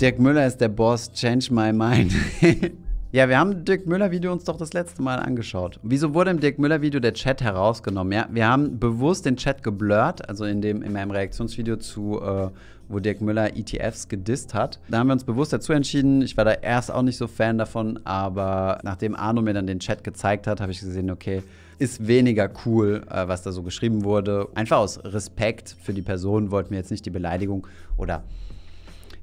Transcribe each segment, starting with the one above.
Dirk Müller ist der Boss, change my mind. ja, wir haben Dirk Müller Video uns doch das letzte Mal angeschaut. Wieso wurde im Dirk Müller Video der Chat herausgenommen? Ja, wir haben bewusst den Chat geblurrt, also in dem in meinem Reaktionsvideo zu äh, wo Dirk Müller ETFs gedisst hat. Da haben wir uns bewusst dazu entschieden. Ich war da erst auch nicht so Fan davon, aber nachdem Arno mir dann den Chat gezeigt hat, habe ich gesehen, okay, ist weniger cool, äh, was da so geschrieben wurde. Einfach aus Respekt für die Person wollten wir jetzt nicht die Beleidigung oder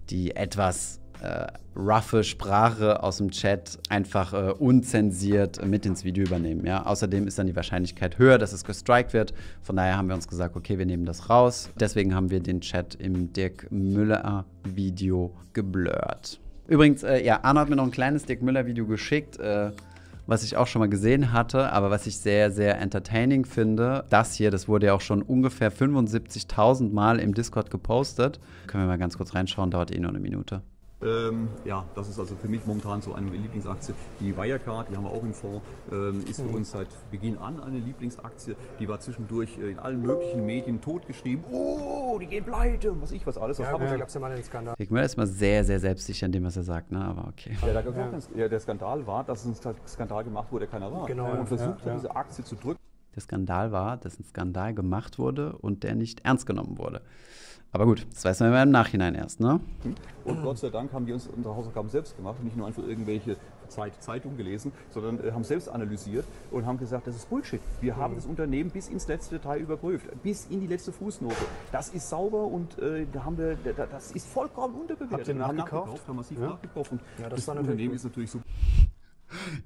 die etwas äh, roughe Sprache aus dem Chat einfach äh, unzensiert mit ins Video übernehmen. Ja? Außerdem ist dann die Wahrscheinlichkeit höher, dass es gestrikt wird. Von daher haben wir uns gesagt, okay, wir nehmen das raus. Deswegen haben wir den Chat im Dirk Müller Video geblurrt. Übrigens, äh, ja, Arno hat mir noch ein kleines Dirk Müller Video geschickt. Äh, was ich auch schon mal gesehen hatte, aber was ich sehr, sehr entertaining finde. Das hier, das wurde ja auch schon ungefähr 75.000 Mal im Discord gepostet. Können wir mal ganz kurz reinschauen, dauert eh nur eine Minute. Ähm, ja, das ist also für mich momentan so eine Lieblingsaktie. Die Wirecard, die haben wir auch im Fonds, ähm, ist für mhm. uns seit Beginn an eine Lieblingsaktie. Die war zwischendurch äh, in allen möglichen Medien totgeschrieben. Oh, die gehen pleite und was ich was alles. Ja, ja, da gab es ja mal einen Skandal. Hickmüller ist mal sehr, sehr selbstsicher in dem, was er sagt, ne? aber okay. Ja, ja. der Skandal war, dass ein Skandal gemacht wurde, der keiner war. Genau, und versucht hat, diese Aktie zu drücken. Der Skandal war, dass ein Skandal gemacht wurde und der nicht ernst genommen wurde. Aber gut, das weiß man ja im Nachhinein erst, ne? Und Gott sei Dank haben die uns unsere Hausaufgaben selbst gemacht und nicht nur einfach irgendwelche Zeit, Zeitungen gelesen, sondern äh, haben selbst analysiert und haben gesagt, das ist Bullshit. Wir haben mhm. das Unternehmen bis ins letzte Detail überprüft, bis in die letzte Fußnote. Das ist sauber und äh, da haben wir, da, das ist vollkommen unterbewertet. Habt ihr nachgekauft? nachgekauft haben massiv ja. nachgekauft. Und ja, das, das Unternehmen gut. ist natürlich so.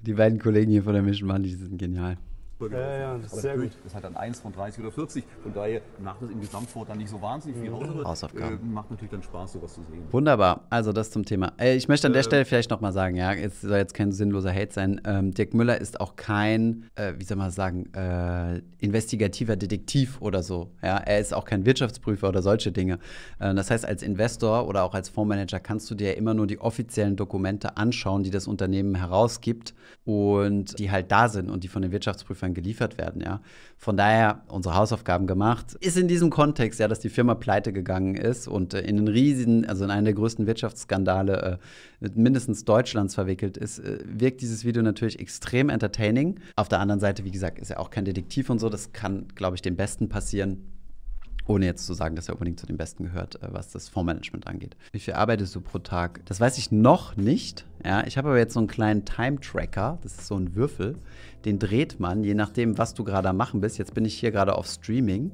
Die beiden Kollegen hier von der Mission Money, die sind genial. Burger. Ja, ja, das ist sehr gut. Das hat dann 1 von 30 oder 40. Von daher macht das im Gesamtfort dann nicht so wahnsinnig viel aus. Mhm. Hausaufgaben. Äh, macht natürlich dann Spaß, sowas zu sehen. Wunderbar. Also das zum Thema. Äh, ich möchte an der äh, Stelle vielleicht nochmal sagen, ja, es soll jetzt kein sinnloser Hate sein. Ähm, Dirk Müller ist auch kein, äh, wie soll man sagen, äh, investigativer Detektiv oder so. Ja, er ist auch kein Wirtschaftsprüfer oder solche Dinge. Äh, das heißt, als Investor oder auch als Fondsmanager kannst du dir immer nur die offiziellen Dokumente anschauen, die das Unternehmen herausgibt und die halt da sind und die von den Wirtschaftsprüfern kann geliefert werden, ja. Von daher unsere Hausaufgaben gemacht. Ist in diesem Kontext, ja, dass die Firma pleite gegangen ist und äh, in einen riesigen, also in einen der größten Wirtschaftsskandale äh, mindestens Deutschlands verwickelt ist, äh, wirkt dieses Video natürlich extrem entertaining. Auf der anderen Seite, wie gesagt, ist er auch kein Detektiv und so. Das kann, glaube ich, dem Besten passieren ohne jetzt zu sagen, dass er unbedingt zu den Besten gehört, äh, was das Fondsmanagement angeht. Wie viel arbeitest du pro Tag? Das weiß ich noch nicht. Ja, ich habe aber jetzt so einen kleinen Time-Tracker, das ist so ein Würfel, den dreht man, je nachdem, was du gerade machen bist. Jetzt bin ich hier gerade auf Streaming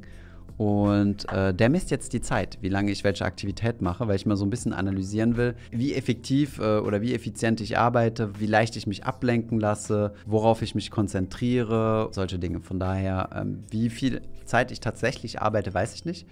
und äh, der misst jetzt die Zeit, wie lange ich welche Aktivität mache, weil ich mal so ein bisschen analysieren will, wie effektiv äh, oder wie effizient ich arbeite, wie leicht ich mich ablenken lasse, worauf ich mich konzentriere, solche Dinge. Von daher, ähm, wie viel Zeit ich tatsächlich arbeite, weiß ich nicht.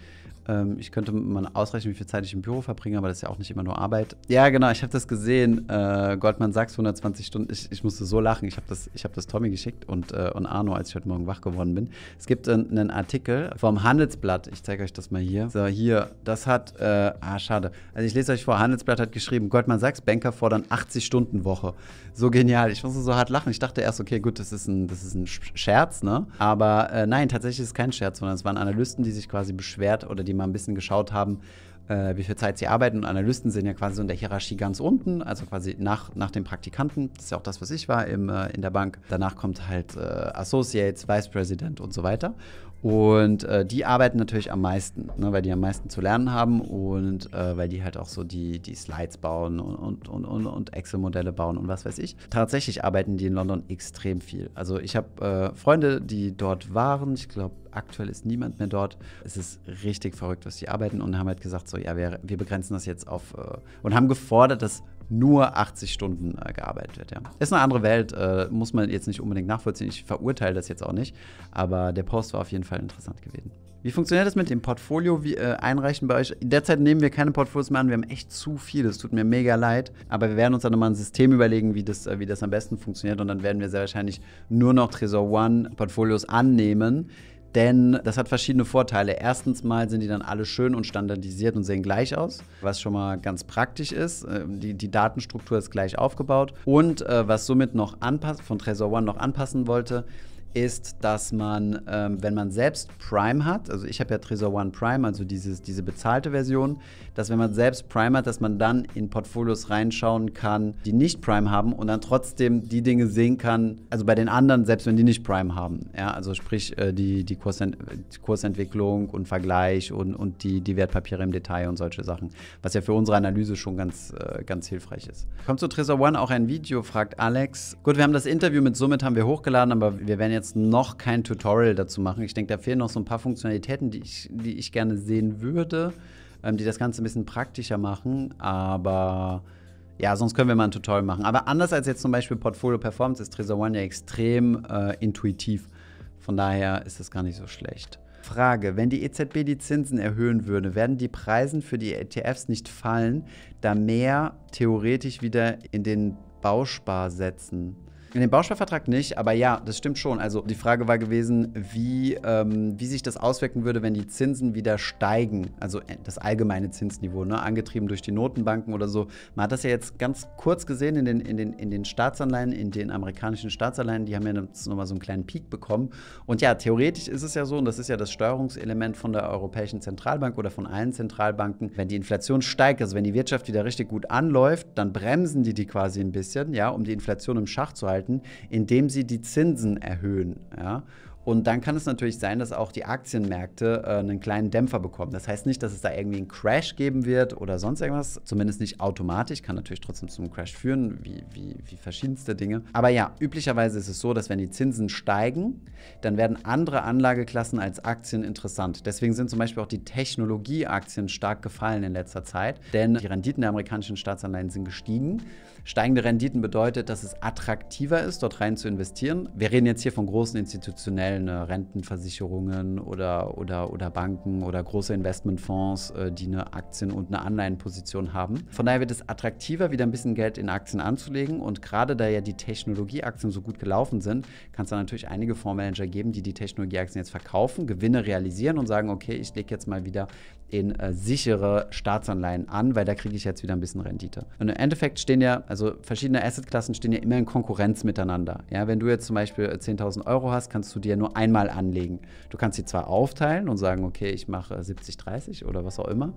Ähm, ich könnte mal ausrechnen, wie viel Zeit ich im Büro verbringe, aber das ist ja auch nicht immer nur Arbeit. Ja, genau, ich habe das gesehen. Äh, Goldman Sachs 120 Stunden. Ich, ich musste so lachen. Ich habe das, hab das Tommy geschickt und, äh, und Arno, als ich heute Morgen wach geworden bin. Es gibt äh, einen Artikel vom Handelsblatt. Handelsblatt. Ich zeige euch das mal hier. So, hier, das hat, äh, ah, schade. Also ich lese euch vor, Handelsblatt hat geschrieben, Goldman Sachs Banker fordern 80-Stunden-Woche. So genial. Ich musste so hart lachen. Ich dachte erst, okay, gut, das ist ein, das ist ein Scherz, ne? Aber äh, nein, tatsächlich ist es kein Scherz, sondern es waren Analysten, die sich quasi beschwert oder die mal ein bisschen geschaut haben, äh, wie viel Zeit sie arbeiten. Und Analysten sind ja quasi so in der Hierarchie ganz unten, also quasi nach, nach den Praktikanten. Das ist ja auch das, was ich war im, äh, in der Bank. Danach kommt halt äh, Associates, Vice President und so weiter. Und äh, die arbeiten natürlich am meisten, ne, weil die am meisten zu lernen haben und äh, weil die halt auch so die, die Slides bauen und, und, und, und Excel-Modelle bauen und was weiß ich. Tatsächlich arbeiten die in London extrem viel. Also ich habe äh, Freunde, die dort waren, ich glaube Aktuell ist niemand mehr dort. Es ist richtig verrückt, was die arbeiten und haben halt gesagt, so, ja, wir, wir begrenzen das jetzt auf äh, und haben gefordert, dass nur 80 Stunden äh, gearbeitet wird. Ja. Ist eine andere Welt, äh, muss man jetzt nicht unbedingt nachvollziehen. Ich verurteile das jetzt auch nicht, aber der Post war auf jeden Fall interessant gewesen. Wie funktioniert das mit dem Portfolio wie, äh, einreichen bei euch? Derzeit nehmen wir keine Portfolios mehr an, wir haben echt zu viel, es tut mir mega leid, aber wir werden uns dann nochmal ein System überlegen, wie das, äh, wie das am besten funktioniert und dann werden wir sehr wahrscheinlich nur noch Tresor One Portfolios annehmen, denn das hat verschiedene Vorteile. Erstens mal sind die dann alle schön und standardisiert und sehen gleich aus, was schon mal ganz praktisch ist. Äh, die, die Datenstruktur ist gleich aufgebaut. Und äh, was somit noch anpasst, von Trezor One noch anpassen wollte, ist, dass man, ähm, wenn man selbst Prime hat, also ich habe ja Tresor One Prime, also dieses, diese bezahlte Version, dass wenn man selbst Prime hat, dass man dann in Portfolios reinschauen kann, die nicht Prime haben und dann trotzdem die Dinge sehen kann, also bei den anderen, selbst wenn die nicht Prime haben. Ja, also sprich äh, die, die, Kursent Kursentwicklung und Vergleich und, und die, die Wertpapiere im Detail und solche Sachen, was ja für unsere Analyse schon ganz, äh, ganz hilfreich ist. Kommt zu Tresor One auch ein Video, fragt Alex. Gut, wir haben das Interview mit Summit haben wir hochgeladen, aber wir werden jetzt jetzt noch kein Tutorial dazu machen. Ich denke, da fehlen noch so ein paar Funktionalitäten, die ich, die ich gerne sehen würde, ähm, die das Ganze ein bisschen praktischer machen. Aber ja, sonst können wir mal ein Tutorial machen. Aber anders als jetzt zum Beispiel Portfolio Performance ist Trezor One ja extrem äh, intuitiv. Von daher ist das gar nicht so schlecht. Frage, wenn die EZB die Zinsen erhöhen würde, werden die Preise für die ETFs nicht fallen, da mehr theoretisch wieder in den Bauspar setzen? In dem Bausparvertrag nicht, aber ja, das stimmt schon. Also die Frage war gewesen, wie, ähm, wie sich das auswirken würde, wenn die Zinsen wieder steigen. Also äh, das allgemeine Zinsniveau, ne? angetrieben durch die Notenbanken oder so. Man hat das ja jetzt ganz kurz gesehen in den, in den, in den Staatsanleihen, in den amerikanischen Staatsanleihen. Die haben ja nochmal so einen kleinen Peak bekommen. Und ja, theoretisch ist es ja so, und das ist ja das Steuerungselement von der Europäischen Zentralbank oder von allen Zentralbanken, wenn die Inflation steigt, also wenn die Wirtschaft wieder richtig gut anläuft, dann bremsen die die quasi ein bisschen, ja, um die Inflation im Schach zu halten halten, indem sie die Zinsen erhöhen. Ja? Und dann kann es natürlich sein, dass auch die Aktienmärkte äh, einen kleinen Dämpfer bekommen. Das heißt nicht, dass es da irgendwie einen Crash geben wird oder sonst irgendwas. Zumindest nicht automatisch. Kann natürlich trotzdem zum Crash führen, wie, wie, wie verschiedenste Dinge. Aber ja, üblicherweise ist es so, dass wenn die Zinsen steigen, dann werden andere Anlageklassen als Aktien interessant. Deswegen sind zum Beispiel auch die Technologieaktien stark gefallen in letzter Zeit. Denn die Renditen der amerikanischen Staatsanleihen sind gestiegen. Steigende Renditen bedeutet, dass es attraktiver ist, dort rein zu investieren. Wir reden jetzt hier von großen institutionellen traditionellen äh, Rentenversicherungen oder, oder, oder Banken oder große Investmentfonds, äh, die eine Aktien- und eine Anleihenposition haben. Von daher wird es attraktiver, wieder ein bisschen Geld in Aktien anzulegen. Und gerade da ja die Technologieaktien so gut gelaufen sind, kann es dann natürlich einige Fondsmanager geben, die die Technologieaktien jetzt verkaufen, Gewinne realisieren und sagen, okay, ich lege jetzt mal wieder in äh, sichere Staatsanleihen an, weil da kriege ich jetzt wieder ein bisschen Rendite. Und im Endeffekt stehen ja, also verschiedene Assetklassen stehen ja immer in Konkurrenz miteinander. Ja, wenn du jetzt zum Beispiel 10.000 äh, Euro hast, kannst du dir nur einmal anlegen. Du kannst sie zwar aufteilen und sagen, okay, ich mache 70, 30 oder was auch immer.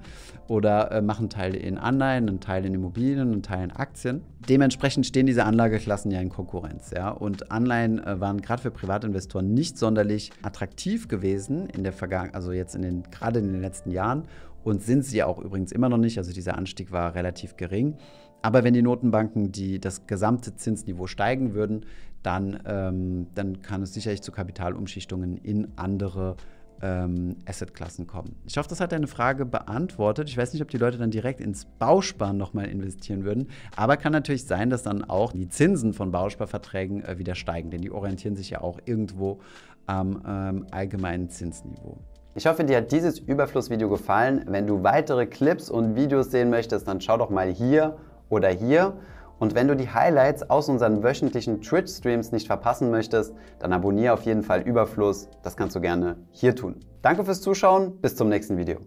Oder äh, machen Teile in Anleihen, einen Teil in Immobilien, einen Teil in Aktien. Dementsprechend stehen diese Anlageklassen ja in Konkurrenz. Ja? Und Anleihen äh, waren gerade für Privatinvestoren nicht sonderlich attraktiv gewesen in der also jetzt in den, gerade in den letzten Jahren und sind sie auch übrigens immer noch nicht. Also dieser Anstieg war relativ gering. Aber wenn die Notenbanken die, das gesamte Zinsniveau steigen würden, dann, ähm, dann kann es sicherlich zu Kapitalumschichtungen in andere ähm, Assetklassen kommen. Ich hoffe, das hat deine Frage beantwortet. Ich weiß nicht, ob die Leute dann direkt ins Bausparen nochmal investieren würden, aber kann natürlich sein, dass dann auch die Zinsen von Bausparverträgen äh, wieder steigen, denn die orientieren sich ja auch irgendwo am ähm, allgemeinen Zinsniveau. Ich hoffe, dir hat dieses Überflussvideo gefallen. Wenn du weitere Clips und Videos sehen möchtest, dann schau doch mal hier oder hier. Und wenn du die Highlights aus unseren wöchentlichen Twitch-Streams nicht verpassen möchtest, dann abonniere auf jeden Fall Überfluss. Das kannst du gerne hier tun. Danke fürs Zuschauen, bis zum nächsten Video.